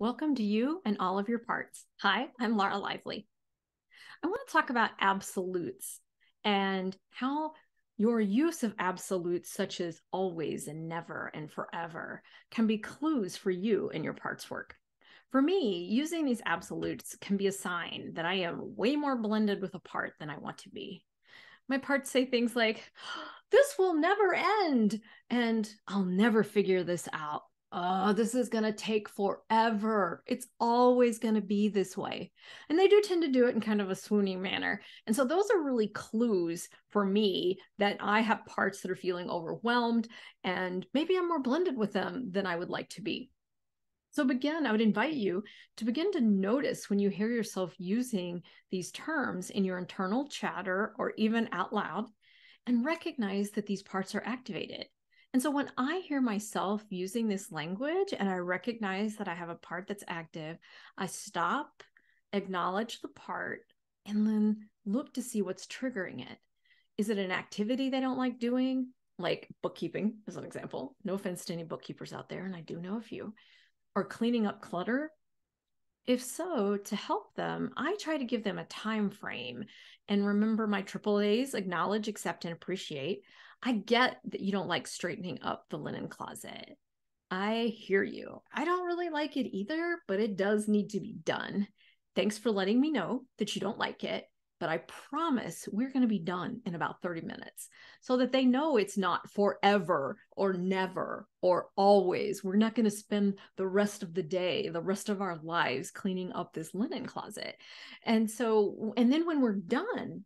Welcome to you and all of your parts. Hi, I'm Laura Lively. I want to talk about absolutes and how your use of absolutes, such as always and never and forever, can be clues for you in your parts work. For me, using these absolutes can be a sign that I am way more blended with a part than I want to be. My parts say things like, This will never end, and I'll never figure this out oh, this is going to take forever. It's always going to be this way. And they do tend to do it in kind of a swooning manner. And so those are really clues for me that I have parts that are feeling overwhelmed and maybe I'm more blended with them than I would like to be. So, begin, I would invite you to begin to notice when you hear yourself using these terms in your internal chatter or even out loud, and recognize that these parts are activated and so when I hear myself using this language and I recognize that I have a part that's active, I stop, acknowledge the part, and then look to see what's triggering it. Is it an activity they don't like doing? Like bookkeeping, as an example. No offense to any bookkeepers out there, and I do know a few, or cleaning up clutter. If so, to help them, I try to give them a time frame and remember my triple A's, acknowledge, accept, and appreciate. I get that you don't like straightening up the linen closet. I hear you. I don't really like it either, but it does need to be done. Thanks for letting me know that you don't like it, but I promise we're going to be done in about 30 minutes so that they know it's not forever or never or always. We're not going to spend the rest of the day, the rest of our lives cleaning up this linen closet. And so, and then when we're done,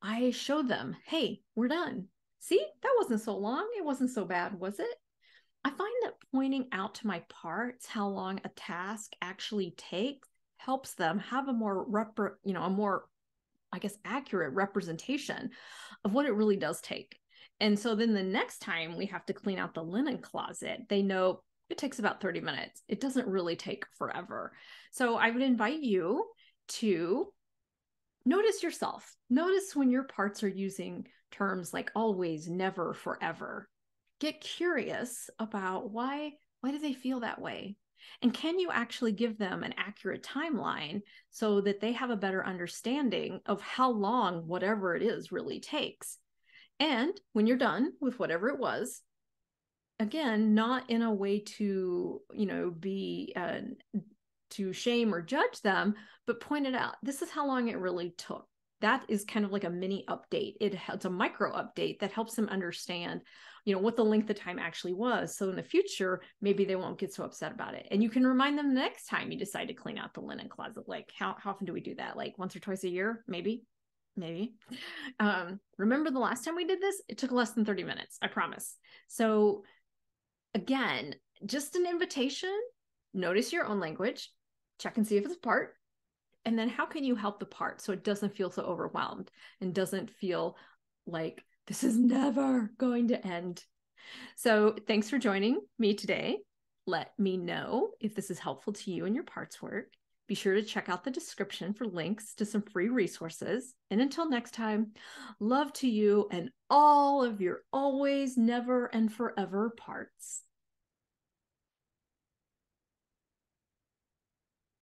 I show them, hey, we're done see, that wasn't so long. It wasn't so bad, was it? I find that pointing out to my parts how long a task actually takes helps them have a more rep, you know, a more I guess accurate representation of what it really does take. And so then the next time we have to clean out the linen closet, they know it takes about 30 minutes. It doesn't really take forever. So I would invite you to notice yourself. Notice when your parts are using terms like always, never, forever. Get curious about why why do they feel that way? And can you actually give them an accurate timeline so that they have a better understanding of how long whatever it is really takes? And when you're done with whatever it was, again, not in a way to, you know, be uh, to shame or judge them, but pointed out this is how long it really took. That is kind of like a mini update. It, it's a micro update that helps them understand, you know, what the length of time actually was. So in the future, maybe they won't get so upset about it. And you can remind them the next time you decide to clean out the linen closet. Like how, how often do we do that? Like once or twice a year, maybe, maybe. Um, remember the last time we did this? It took less than 30 minutes, I promise. So again, just an invitation. Notice your own language, check and see if it's a part and then how can you help the part so it doesn't feel so overwhelmed and doesn't feel like this is never going to end so thanks for joining me today let me know if this is helpful to you and your parts work be sure to check out the description for links to some free resources. And until next time, love to you and all of your always, never, and forever parts.